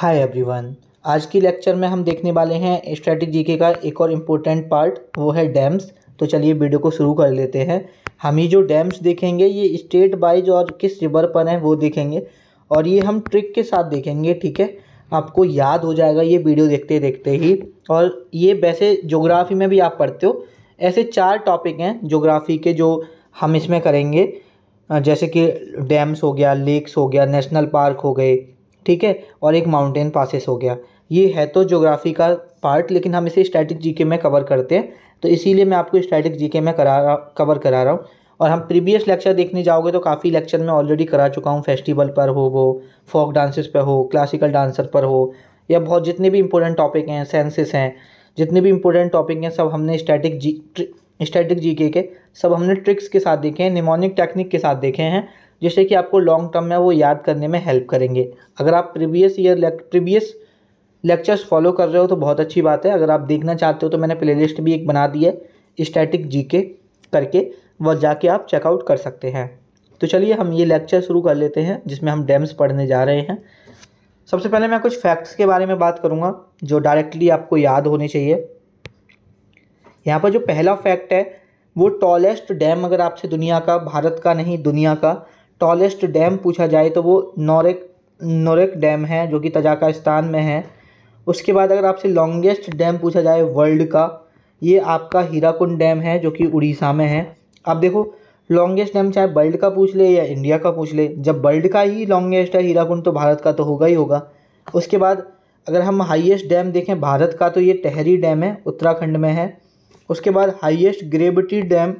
hi everyone आज की lecture में हम देखने वाले हैं स्टैटिक जीके का एक और इम्पोर्टेंट पार्ट वो है डैम्स तो चलिए वीडियो को शुरू कर लेते हैं हम ही जो डैम्स देखेंगे ये स्टेट वाइज और किस रिवर पर हैं वो देखेंगे और ये हम ट्रिक के साथ देखेंगे ठीक है आपको याद हो जाएगा ये वीडियो देखते देखते ही और ये वैसे जोग्राफ़ी में भी आप पढ़ते हो ऐसे चार टॉपिक हैं जोग्राफ़ी के जो हम इसमें करेंगे जैसे कि डैम्स हो गया लेक्स हो गया नेशनल पार्क हो गए ठीक है और एक माउंटेन पासिस हो गया ये है तो ज्योग्राफी का पार्ट लेकिन हम इसे स्टैटिक जीके में कवर करते हैं तो इसीलिए मैं आपको स्टैटिक जीके में करा रहा कवर करा रहा हूँ और हम प्रीवियस लेक्चर देखने जाओगे तो काफ़ी लेक्चर में ऑलरेडी करा चुका हूँ फेस्टिवल पर हो वो फोक डांसेस पर हो क्लासिकल डांसर पर हो या बहुत जितने भी इंपॉर्टेंट टॉपिक हैं सेंसेस हैं जितने भी इंपॉर्टेंट टॉपिक हैं सब हमने स्टैटिक जी स्टैटिक जी के सब हमने ट्रिक्स के साथ देखे हैं निमोनिक टेक्निक के साथ देखे हैं जिससे कि आपको लॉन्ग टर्म में वो याद करने में हेल्प करेंगे अगर आप previous year previous lectures follow कर रहे हो तो बहुत अच्छी बात है अगर आप देखना चाहते हो तो मैंने प्लेलिस्ट भी एक बना दी है स्टैटिक जी के करके वह जाके आप चेकआउट कर सकते हैं तो चलिए हम ये लेक्चर शुरू कर लेते हैं जिसमें हम डैम्स पढ़ने जा रहे हैं सबसे पहले मैं कुछ फैक्ट्स के बारे में बात करूँगा जो डायरेक्टली आपको याद होने चाहिए यहाँ पर जो पहला फैक्ट है वो टॉलेस्ट डैम अगर आपसे दुनिया का भारत का नहीं दुनिया का टॉलेस्ट डैम पूछा जाए तो वो नोरेक नोरेक डैम है जो कि तजाकिस्तान में है उसके बाद अगर आपसे लॉन्गेस्ट डैम पूछा जाए वर्ल्ड का ये आपका हीराकुंड डैम है जो कि उड़ीसा में है आप देखो लॉन्गेस्ट डैम चाहे वर्ल्ड का पूछ ले या इंडिया का पूछ ले जब वर्ल्ड का ही लॉन्गेस्ट है हीराकुंड तो भारत का तो होगा ही होगा उसके बाद अगर हम हाईएस्ट डैम देखें भारत का तो ये टहरी डैम है उत्तराखंड में है उसके बाद हाईएस्ट ग्रेविटी डैम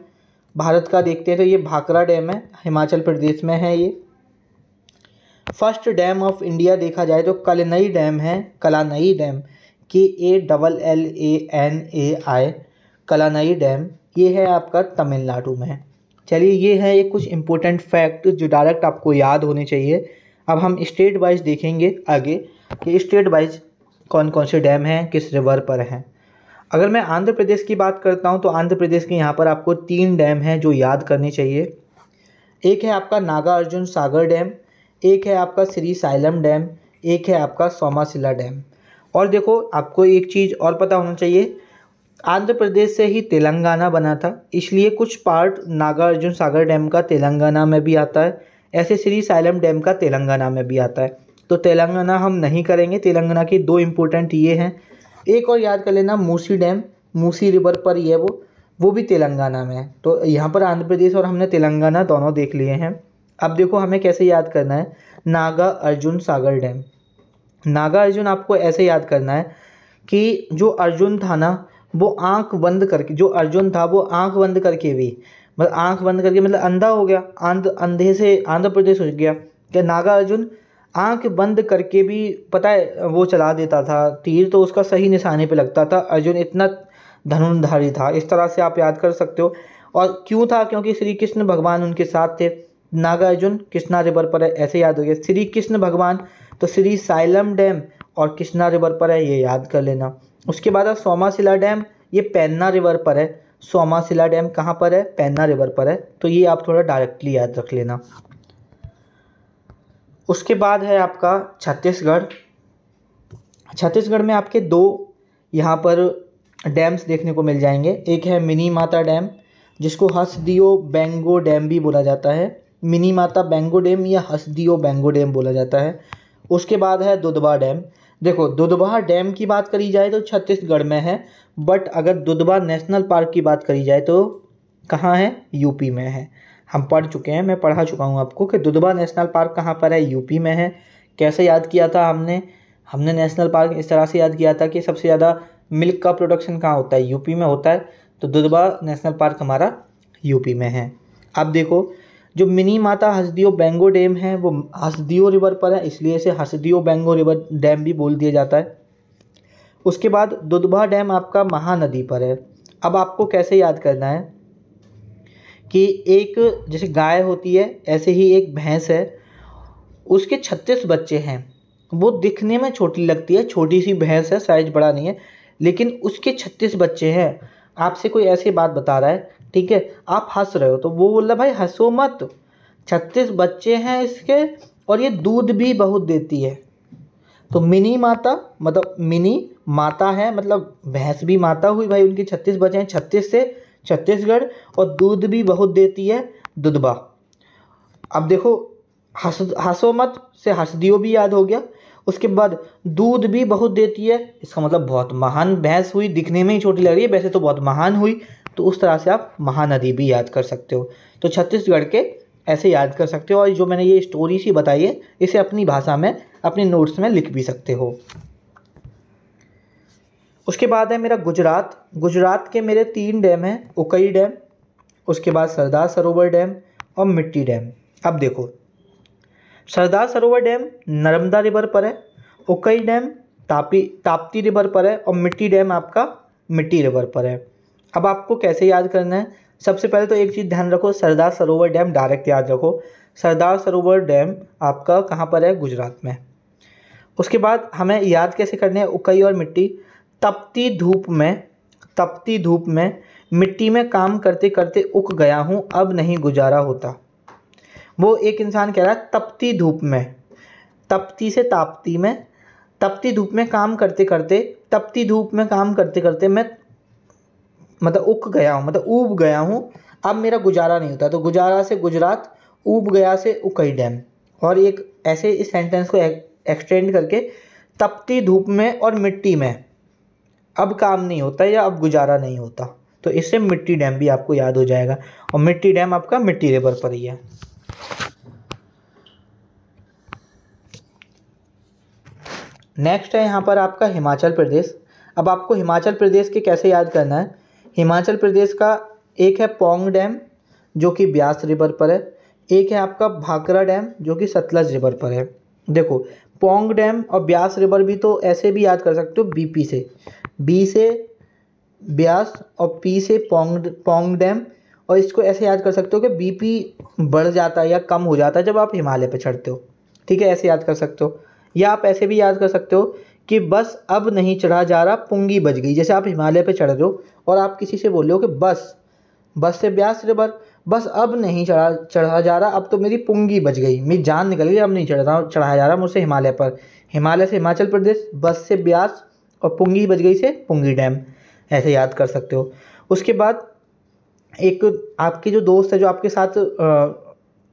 भारत का देखते हैं तो ये भाकरा डैम है हिमाचल प्रदेश में है ये फर्स्ट डैम ऑफ इंडिया देखा जाए तो कलनई डैम है Kallanai dam K A double L A N A I Kallanai dam ये है आपका तमिलनाडु में चलिए ये है ये कुछ इम्पोर्टेंट फैक्ट जो डायरेक्ट आपको याद होने चाहिए अब हम स्टेट वाइज देखेंगे आगे कि स्टेट वाइज कौन कौन से डैम हैं किस रिवर पर हैं अगर मैं आंध्र प्रदेश की बात करता हूँ तो आंध्र प्रदेश के यहाँ पर आपको तीन डैम हैं जो याद करने चाहिए एक है आपका नागा अर्जुन सागर डैम एक है आपका श्री साइलम डैम एक है आपका सोमाशिला डैम और देखो आपको एक चीज़ और पता होना चाहिए आंध्र प्रदेश से ही तेलंगाना बना था इसलिए कुछ पार्ट नागार्जुन सागर डैम का तेलंगाना में भी आता है ऐसे श्री साइलम डैम का तेलंगाना में भी आता है तो तेलंगाना हम नहीं करेंगे तेलंगाना की दो इम्पोर्टेंट ये हैं एक और याद कर लेना मूसी डैम मूसी रिवर पर ही है वो वो भी तेलंगाना में है तो यहाँ पर आंध्र प्रदेश और हमने तेलंगाना दोनों देख लिए हैं अब देखो हमें कैसे याद करना है नागा अर्जुन सागर डैम नागा अर्जुन आपको ऐसे याद करना है कि जो अर्जुन था ना वो आंख बंद करके जो अर्जुन था वो आंख बंद करके भी मतलब आंख बंद करके मतलब अंधा हो गया आंध अंधे से आंध्र प्रदेश हो गया क्या नागा अर्जुन आँख बंद करके भी पता है वो चला देता था तीर तो उसका सही निशाने पे लगता था अर्जुन इतना धनुधारी था इस तरह से आप याद कर सकते हो और क्यों था क्योंकि श्री कृष्ण भगवान उनके साथ थे नागार्जुन कृष्णा रिवर पर है ऐसे याद हो गया श्री कृष्ण भगवान तो श्री साइलम डैम और कृष्णा रिवर पर है ये याद कर लेना उसके बाद सोमाशिला डैम ये पैन्ना रिवर पर है सोमाशिला डैम कहाँ पर है पैन्ना रिवर पर है तो ये आप थोड़ा डायरेक्टली याद रख लेना उसके बाद है आपका छत्तीसगढ़ छत्तीसगढ़ में आपके दो यहाँ पर डैम्स देखने को मिल जाएंगे एक है मिनी माता डैम जिसको हसदियो बेंगो डैम भी बोला जाता है मिनी माता बेंगो डैम या हसदियो बेंगो डैम बोला जाता है उसके बाद है दुधवा डैम देखो दुधवा डैम की बात करी जाए तो छत्तीसगढ़ में है बट अगर दुधवा नेशनल पार्क की बात करी जाए तो कहाँ है यूपी में है हम पढ़ चुके हैं मैं पढ़ा चुका हूँ आपको कि दुधवा नेशनल पार्क कहाँ पर है यूपी में है कैसे याद किया था हमने हमने नेशनल पार्क इस तरह से याद किया था कि सबसे ज़्यादा मिल्क का प्रोडक्शन कहाँ होता है यूपी में होता है तो दुधवा नेशनल पार्क हमारा यूपी में है अब देखो जो मिनी माता हसदियो बेंगो डैम है वो हसदियो रिवर पर है इसलिए इसे हसदियो बेंगो रिवर डैम भी बोल दिया जाता है उसके बाद दुधवा डैम आपका महानदी पर है अब आपको कैसे याद करना है कि एक जैसे गाय होती है ऐसे ही एक भैंस है उसके छत्तीस बच्चे हैं वो दिखने में छोटी लगती है छोटी सी भैंस है साइज बड़ा नहीं है लेकिन उसके छत्तीस बच्चे हैं आपसे कोई ऐसी बात बता रहा है ठीक है आप हंस रहे हो तो वो बोल रहा भाई हंसो मत छत्तीस बच्चे हैं इसके और ये दूध भी बहुत देती है तो मिनी माता मतलब मिनी माता है मतलब भैंस भी माता हुई भाई उनकी छत्तीस बच्चे हैं छत्तीस से छत्तीसगढ़ और दूध भी बहुत देती है दुधबा अब देखो हस हंसो मत से हसदियो भी याद हो गया उसके बाद दूध भी बहुत देती है इसका मतलब बहुत महान भैंस हुई दिखने में ही छोटी लग रही है वैसे तो बहुत महान हुई तो उस तरह से आप महानदी भी याद कर सकते हो तो छत्तीसगढ़ के ऐसे याद कर सकते हो और जो मैंने ये स्टोरी सी बताई है इसे अपनी भाषा में अपने नोट्स में लिख भी सकते हो उसके बाद है मेरा गुजरात गुजरात के मेरे तीन डैम हैं उकई डैम उसके बाद सरदार सरोवर डैम और मिट्टी डैम अब देखो सरदार सरोवर डैम नर्मदा रिवर पर है उकई डैम तापी ताप्ती रिवर पर है और मिट्टी डैम आपका मिट्टी रिवर पर है अब आपको कैसे याद करना है सबसे पहले तो एक चीज़ ध्यान रखो सरदार सरोवर डैम डायरेक्ट याद रखो सरदार सरोवर डैम आपका कहाँ पर है गुजरात में उसके बाद हमें याद कैसे करने हैं उकई और मिट्टी तपती धूप में तपती धूप में मिट्टी में काम करते करते उक गया हूँ अब नहीं गुजारा होता वो एक इंसान कह रहा है तपती धूप में तपती से तापती में तपती धूप में काम करते करते तपती धूप में काम करते करते मैं मतलब उक गया हूँ मतलब ऊब गया हूँ अब मेरा गुजारा नहीं होता तो गुजारा से गुजरात ऊब गया से उकई डैम और एक ऐसे इस सेंटेंस को एक्सटेंड करके तपती धूप में और मिट्टी में अब काम नहीं होता या अब गुजारा नहीं होता तो इससे मिट्टी डैम भी आपको याद हो जाएगा और मिट्टी डैम आपका मिट्टी रिवर पर ही है नेक्स्ट है यहाँ पर आपका हिमाचल प्रदेश अब आपको हिमाचल प्रदेश के कैसे याद करना है हिमाचल प्रदेश का एक है पोंग डैम जो कि ब्यास रिवर पर है एक है आपका भाकरा डैम जो कि सतलज रिवर पर है देखो पोंग डैम और ब्यास रिवर भी तो ऐसे भी याद कर सकते हो बीपी से बी से ब्यास और पी से पोंग पोंग डैम और इसको ऐसे याद कर सकते हो कि बीपी बढ़ जाता है या कम हो जाता है जब आप हिमालय पर चढ़ते हो ठीक है ऐसे याद कर सकते हो या आप ऐसे भी याद कर सकते हो कि बस अब नहीं चढ़ा जा रहा पुंगी बज गई जैसे आप हिमालय पर चढ़ रहे हो और आप किसी से बोल रहे हो कि बस बस से ब्यास रिवर बस अब नहीं चढ़ा चढ़ा जा रहा अब तो मेरी पुंगी बज गई मेरी जान निकल गई अब नहीं चढ़ रहा चढ़ाया जा रहा मुझसे हिमालय पर हिमालय से हिमाचल प्रदेश बस से ब्यास और पुंगी बच गई से पुंगी डैम ऐसे याद कर सकते हो उसके बाद एक आपके जो दोस्त है जो आपके साथ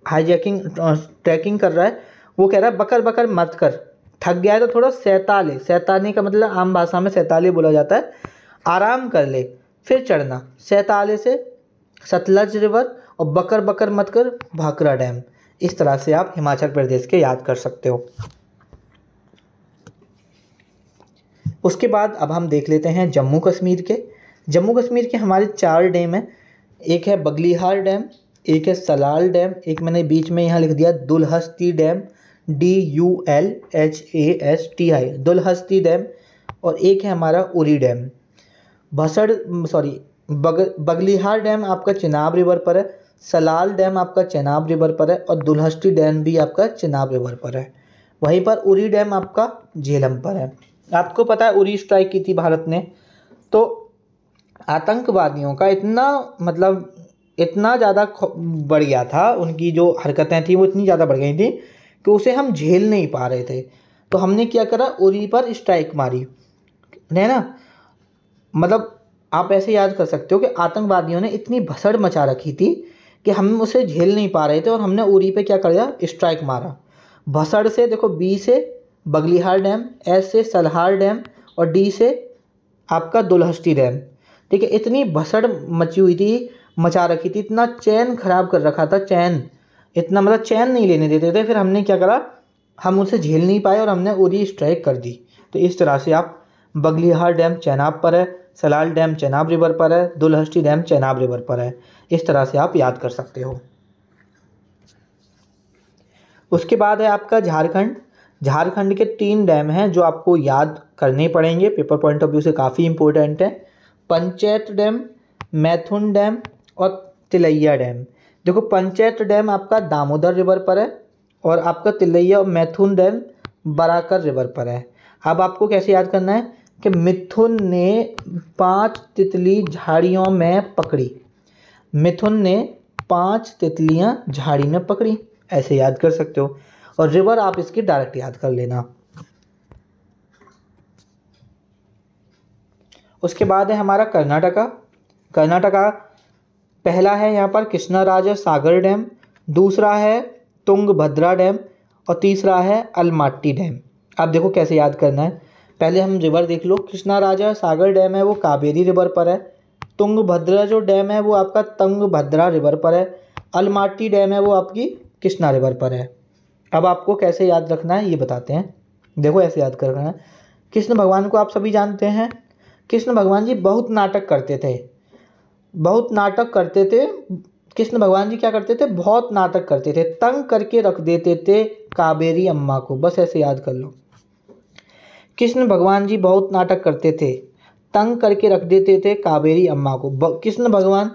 हाईजैकिंग ट्रैकिंग कर रहा है वो कह रहा है बकर बकर मत कर थक गया है तो थोड़ा सैताले सैताने का मतलब आम भाषा में सैताले बोला जाता है आराम कर ले फिर चढ़ना सैताले से सतलज रिवर और बकर बकर मत कर भाकरा डैम इस तरह से आप हिमाचल प्रदेश के याद कर सकते हो उसके बाद अब हम देख लेते हैं जम्मू कश्मीर के जम्मू कश्मीर के हमारे चार डैम हैं एक है बगलीहार डैम एक है सलाल डैम एक मैंने बीच में यहाँ लिख दिया Dulhasti dam D U L H A S T I Dulhasti dam और एक है हमारा उरी डैम भसड़ सॉरी बग बगलीहार डैम आपका चिनाब रिवर पर है सलाल डैम आपका चेनाब रिवर पर है और दुलहस्ती डैम भी आपका चेनाब रिवर पर है वहीं पर उरी डैम आपका झेलम पर है आपको पता है उरी स्ट्राइक की थी भारत ने तो आतंकवादियों का इतना मतलब इतना ज़्यादा बढ़ गया था उनकी जो हरकतें थी वो इतनी ज़्यादा बढ़ गई थी कि उसे हम झेल नहीं पा रहे थे तो हमने क्या करा उरी पर स्ट्राइक मारी है ना मतलब आप ऐसे याद कर सकते हो कि आतंकवादियों ने इतनी भसड़ मचा रखी थी कि हम उसे झेल नहीं पा रहे थे और हमने उरी पे क्या कर दिया स्ट्राइक मारा भसड़ से देखो बी से बगलिहार डैम एस से सलहार डैम और डी से आपका दुलहस्ती डैम ठीक है इतनी भसड़ मची हुई थी मचा रखी थी इतना चैन खराब कर रखा था चैन इतना मतलब चैन नहीं लेने देते थे फिर हमने क्या करा हम उसे झेल नहीं पाए और हमने उरी स्ट्राइक कर दी तो इस तरह से आप बगलिहार डैम चैनाब पर है सलाल डैम चैनाब रिवर पर है दुलहस्टी डैम चैनाब रिवर पर है इस तरह से आप याद कर सकते हो उसके बाद है आपका झारखंड झारखंड के तीन डैम हैं जो आपको याद करने पड़ेंगे पेपर पॉइंट ऑफ व्यू से काफ़ी इंपॉर्टेंट है पंचायत डैम मैथुन डैम और तिलैया डैम देखो पंचायत डैम आपका दामोदर रिवर पर है और आपका तिलैया और मैथुन डैम बराकर रिवर पर है अब आपको कैसे याद करना है कि मिथुन ने पांच तितली झाड़ियों में पकड़ी मिथुन ने पांच तितलियां झाड़ी में पकड़ी ऐसे याद कर सकते हो और रिवर आप इसकी डायरेक्ट याद कर लेना उसके बाद है हमारा कर्नाटका कर्नाटका पहला है यहाँ पर कृष्णा राजा सागर डैम दूसरा है तुंग भद्रा डैम और तीसरा है अलमाट्टी डैम आप देखो कैसे याद करना है पहले हम रिवर देख लो कृष्णा राजा सागर डैम है वो कावेरी रिवर पर है तुंग भद्रा जो डैम है वो आपका तंग भद्रा रिवर पर है अलमाटी डैम है वो आपकी कृष्णा रिवर पर है अब आपको कैसे याद रखना है ये बताते हैं देखो ऐसे याद करना है कृष्ण भगवान को आप सभी जानते हैं कृष्ण भगवान जी बहुत नाटक करते थे बहुत नाटक करते थे कृष्ण भगवान जी क्या करते थे बहुत नाटक करते थे तंग करके रख देते थे काबेरी अम्मा को बस ऐसे याद कर लो कृष्ण भगवान जी बहुत नाटक करते थे तंग करके रख देते थे काबेरी अम्मा को कृष्ण भगवान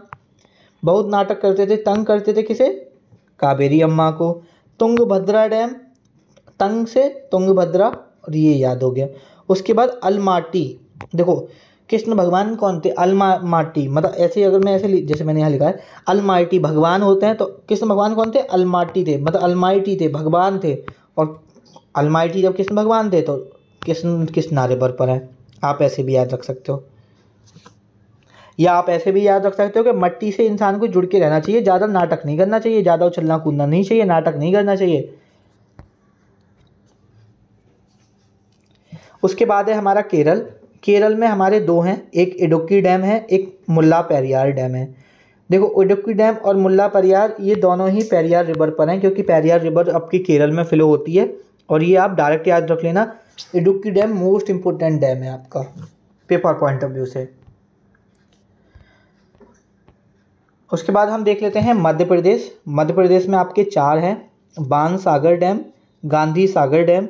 बहुत नाटक करते थे तंग करते थे किसे काबेरी अम्मा को तुंगभद्रा डैम तंग से तुंगभद्रा और ये याद हो गया उसके बाद अलमाटी देखो कृष्ण भगवान कौन थे अलमा माटी मतलब ऐसे ही अगर मैं ऐसे जैसे मैंने यहाँ लिखा है अलमाटी भगवान होते हैं तो कृष्ण भगवान कौन थे अलमाटी थे मतलब अलमाइटी थे भगवान थे और अलमाइटी जब कृष्ण भगवान थे तो कृष्ण किस नारे पर पर हैं आप ऐसे भी याद रख सकते हो या आप ऐसे भी याद रख सकते हो कि मट्टी से इंसान को जुड़ के रहना चाहिए ज़्यादा नाटक नहीं करना चाहिए ज़्यादा उछलना कूदना नहीं चाहिए नाटक नहीं करना चाहिए उसके बाद है हमारा केरल केरल में हमारे दो हैं एक इडुक्की डैम है एक मुल्ला पेरियार डैम है देखो इडुक्की डैम और मुल्ला पेरियार ये दोनों ही पेरियार रिवर पर हैं क्योंकि पेरियार रिवर आपकी केरल में फ्लो होती है और ये आप डायरेक्ट याद रख लेना Idukki dam most important dam है आपका पेपर पॉइंट ऑफ व्यू से उसके बाद हम देख लेते हैं मध्य प्रदेश मध्य प्रदेश में आपके चार हैं Ban Sagar dam Gandhi Sagar dam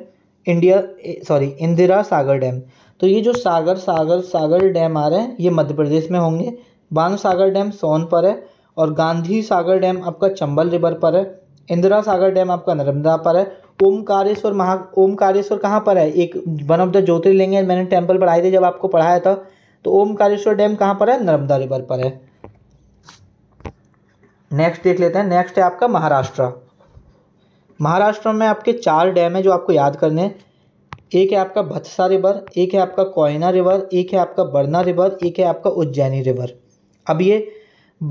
India sorry Indira Sagar dam तो ये जो सागर सागर सागर डैम आ रहे हैं ये मध्य प्रदेश में होंगे बान सागर डैम सोन पर है और गांधी सागर डैम आपका चंबल रिवर पर है इंदिरा सागर डैम आपका नर्मदा पर है ओमकारेश्वर महा ओमकारेश्वर कहाँ पर है एक वन ऑफ द ज्योतिर्लिंग है मैंने टेम्पल पढ़ाए थे जब आपको पढ़ाया था तो ओमकारेश्वर डैम कहाँ पर है नर्मदा रिवर पर है नेक्स्ट देख लेते हैं नेक्स्ट है आपका महाराष्ट्र महाराष्ट्र में आपके चार डैम है जो आपको याद करने हैं एक है आपका भत्सा रिवर एक है आपका कोयना रिवर एक है आपका बरना रिवर एक है आपका उज्जैनी रिवर अब ये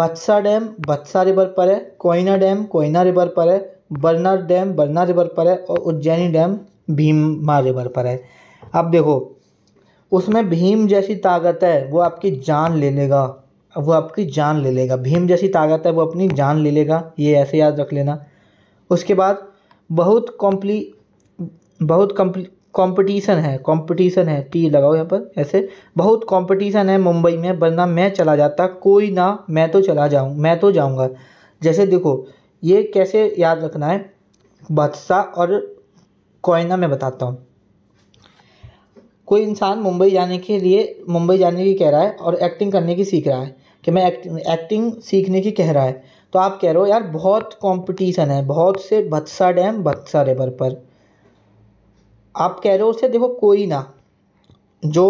भत्सा डैम भत्सा रिवर पर है कोयना डैम कोयना रिवर पर है बरना डैम बरना रिवर पर है और उज्जैनी डैम भीमा रिवर पर है अब देखो उसमें भीम जैसी ताकत है वो आपकी जान ले लेगा अब वो आपकी जान ले लेगा भीम जैसी ताकत है वो अपनी जान ले लेगा ये ऐसे याद रख लेना उसके बाद बहुत कॉम्प्ली बहुत कंपटीशन है कंपटीशन है टी लगाओ यहाँ पर ऐसे बहुत कंपटीशन है मुंबई में वरना मैं चला जाता कोई ना मैं तो चला जाऊँ मैं तो जाऊँगा जैसे देखो ये कैसे याद रखना है बादशाह और कोयना में बताता हूँ कोई इंसान मुंबई जाने के लिए मुंबई जाने की कह रहा है और एक्टिंग करने की सीख रहा है कि मैं एक्टिंग एक्टिंग सीखने की कह रहा है तो आप कह रहे हो यार बहुत कंपटीशन है बहुत से बदसा डैम बदसा रिवर पर आप कह रहे हो उसे देखो कोई ना जो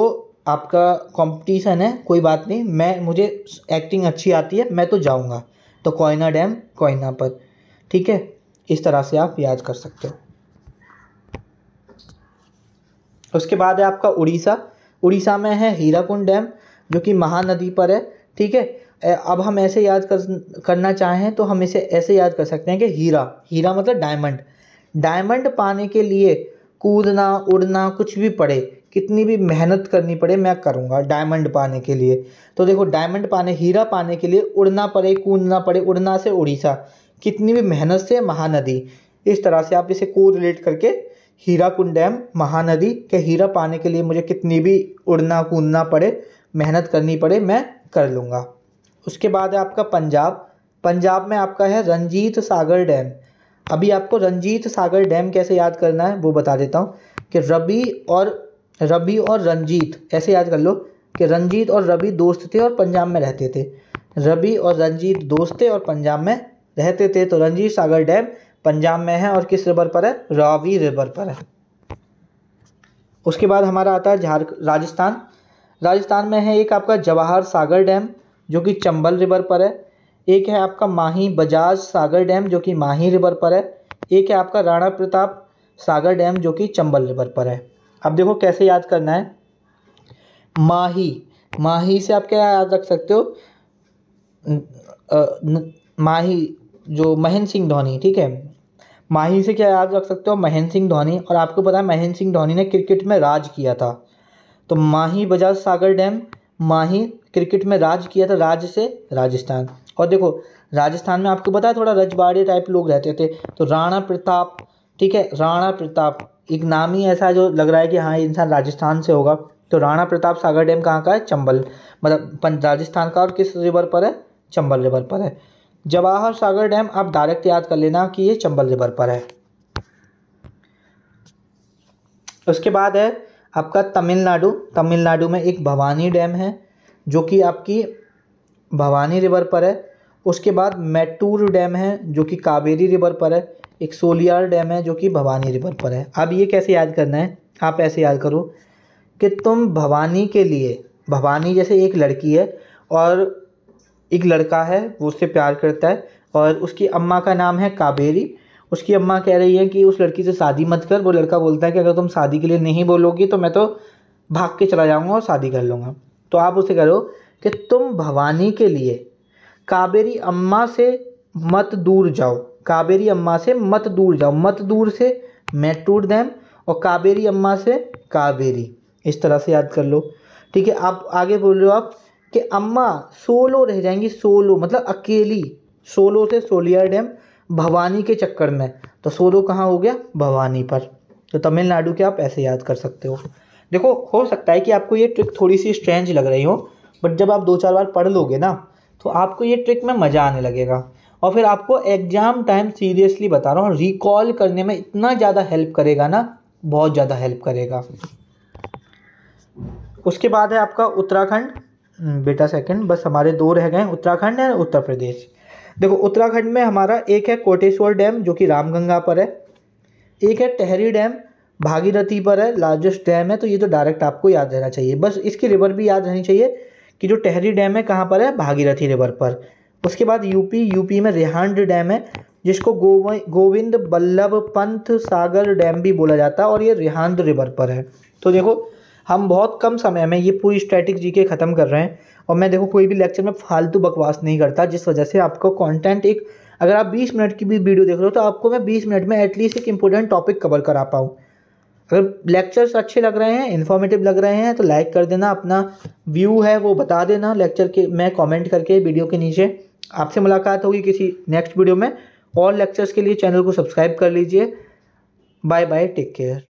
आपका कंपटीशन है कोई बात नहीं मैं मुझे एक्टिंग अच्छी आती है मैं तो जाऊँगा तो कोयना डैम कोयना पर ठीक है इस तरह से आप याद कर सकते हो उसके बाद है आपका उड़ीसा उड़ीसा में है हीराकुंड डैम जो कि महानदी पर है ठीक है अब हम ऐसे याद कर करना चाहें तो हम इसे ऐसे याद कर सकते हैं कि हीरा हीरा मतलब डायमंड डायमंड पाने के लिए कूदना उड़ना कुछ भी पड़े कितनी भी मेहनत करनी पड़े मैं करूँगा डायमंड पाने के लिए तो देखो डायमंड पाने हीरा पाने के लिए उड़ना पड़े कूदना पड़े उड़ना से उड़ीसा कितनी भी मेहनत से महानदी इस तरह से आप इसे को रिलेट करके हीरा कुंड डैम महानदी के हीरा पाने के लिए मुझे कितनी भी उड़ना कूदना पड़े मेहनत करनी पड़े मैं कर लूँगा उसके बाद है आपका पंजाब पंजाब में आपका है रंजीत सागर डैम अभी आपको रंजीत सागर डैम कैसे याद करना है वो बता देता हूँ कि रबी और रबी और रंजीत ऐसे याद कर लो कि रंजीत और रबी दोस्त थे और पंजाब में रहते थे रबी और रंजीत दोस्त थे और पंजाब में रहते थे तो रंजीत सागर डैम पंजाब में है और किस रिवर पर है रावी रिवर पर है उसके बाद हमारा आता है झारखंड राजस्थान राजस्थान में है एक आपका जवाहर सागर डैम जो कि चंबल रिवर पर है एक है आपका माही बजाज सागर डैम जो कि माही रिवर पर है एक है आपका राणा प्रताप सागर डैम जो कि चंबल रिवर पर है अब देखो कैसे याद करना है माही माही से आप क्या याद रख सकते हो न, आ, न, माही जो महेंद्र सिंह धोनी ठीक है माही से क्या याद रख सकते हो महेंद्र सिंह धोनी और आपको पता है महेंद्र सिंह धोनी ने क्रिकेट में राज किया था तो माही बजाज सागर डैम माही क्रिकेट में राज किया था राज्य से राजस्थान और देखो राजस्थान में आपको बताया थोड़ा रजबाड़ी टाइप लोग रहते थे तो राणा प्रताप ठीक है राणा प्रताप एक नाम ही ऐसा जो लग रहा है कि हाँ ये इंसान राजस्थान से होगा तो राणा प्रताप सागर डैम कहाँ का है चंबल मतलब राजस्थान का और किस रिवर पर है चंबल रिवर पर है जवाहर सागर डैम आप डायरेक्ट याद कर लेना कि ये चंबल रिवर पर है उसके बाद है आपका तमिलनाडु तमिलनाडु में एक भवानी डैम है जो कि आपकी भवानी रिवर पर है उसके बाद मैटूर डैम है जो कि कावेरी रिवर पर है एक सोलियार डैम है जो कि भवानी रिवर पर है अब ये कैसे याद करना है आप ऐसे याद करो कि तुम भवानी के लिए भवानी जैसे एक लड़की है और एक लड़का है वो उससे प्यार करता है और उसकी अम्मा का नाम है कावेरी उसकी अम्मा कह रही है कि उस लड़की से शादी मत कर वो लड़का बोलता है कि अगर तुम शादी के लिए नहीं बोलोगी तो मैं तो भाग के चला जाऊँगा और शादी कर लूँगा तो आप उसे करो कि तुम भवानी के लिए काबेरी अम्मा से मत दूर जाओ काबेरी अम्मा से मत दूर जाओ मत दूर से मैटूर डैम और काबेरी अम्मा से काबेरी इस तरह से याद कर लो ठीक है आप आगे बोल रहे हो आप कि अम्मा सोलो रह जाएंगी सोलो मतलब अकेली सोलो से सोलियर डैम भवानी के चक्कर में तो सोलो कहाँ हो गया भवानी पर तो तमिलनाडु के आप ऐसे याद कर सकते हो देखो हो सकता है कि आपको ये ट्रिक थोड़ी सी स्ट्रेंज लग रही हो बट जब आप दो चार बार पढ़ लोगे ना तो आपको ये ट्रिक में मज़ा आने लगेगा और फिर आपको एग्ज़ाम टाइम सीरियसली बता रहा हूँ रिकॉल करने में इतना ज़्यादा हेल्प करेगा ना बहुत ज़्यादा हेल्प करेगा उसके बाद है आपका उत्तराखंड हम्म, बेटा सेकंड बस हमारे दो रह गए उत्तराखंड है उत्तर प्रदेश देखो उत्तराखंड में हमारा एक है कोटेश्वर डैम जो कि रामगंगा पर है एक है टहरी डैम भागीरथी पर है लार्जेस्ट डैम है तो ये तो डायरेक्ट आपको याद रहना चाहिए बस इसकी रिवर भी याद रहनी चाहिए कि जो टहरी डैम है कहाँ पर है भागीरथी रिवर पर उसके बाद यूपी यूपी में रेहान्ड डैम है जिसको गोव गोविंद बल्लभ पंथ सागर डैम भी बोला जाता है और ये रिहांद रिवर पर है तो देखो हम बहुत कम समय में ये पूरी स्ट्रैटेजी के ख़त्म कर रहे हैं और मैं देखो कोई भी लेक्चर में फालतू बकवास नहीं करता जिस वजह से आपको कंटेंट एक अगर आप 20 मिनट की भी वीडियो देख रहे हो तो आपको मैं 20 मिनट में एटलीस्ट एक इंपॉर्टेंट टॉपिक कवर करा पाऊँ अगर लेक्चर्स अच्छे लग रहे हैं इन्फॉर्मेटिव लग रहे हैं तो लाइक कर देना अपना व्यू है वो बता देना लेक्चर के मैं कमेंट करके वीडियो के नीचे आपसे मुलाकात होगी किसी नेक्स्ट वीडियो में और लेक्चर्स के लिए चैनल को सब्सक्राइब कर लीजिए बाय बाय टेक केयर